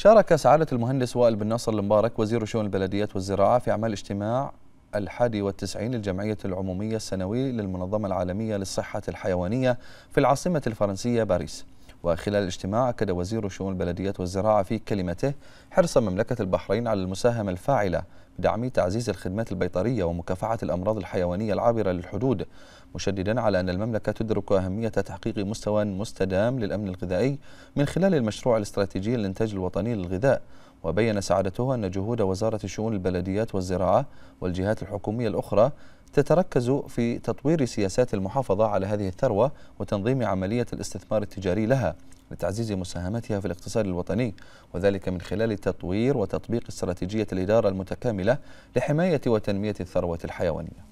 شارك سعادة المهندس وائل بن ناصر المبارك وزير شؤون البلديات والزراعة في أعمال اجتماع الحادي والتسعين للجمعية العمومية السنوي للمنظمة العالمية للصحة الحيوانية في العاصمة الفرنسية باريس وخلال الاجتماع أكد وزير شؤون البلديات والزراعة في كلمته حرص مملكة البحرين على المساهمة الفاعلة دعم تعزيز الخدمات البيطرية ومكافحة الأمراض الحيوانية العابرة للحدود مشددا على أن المملكة تدرك أهمية تحقيق مستوى مستدام للأمن الغذائي من خلال المشروع الاستراتيجي للإنتاج الوطني للغذاء وبين سعادته أن جهود وزارة شؤون البلديات والزراعة والجهات الحكومية الأخرى تتركز في تطوير سياسات المحافظة على هذه الثروة وتنظيم عملية الاستثمار التجاري لها لتعزيز مساهمتها في الاقتصاد الوطني وذلك من خلال تطوير وتطبيق استراتيجية الإدارة المتكاملة لحماية وتنمية الثروة الحيوانية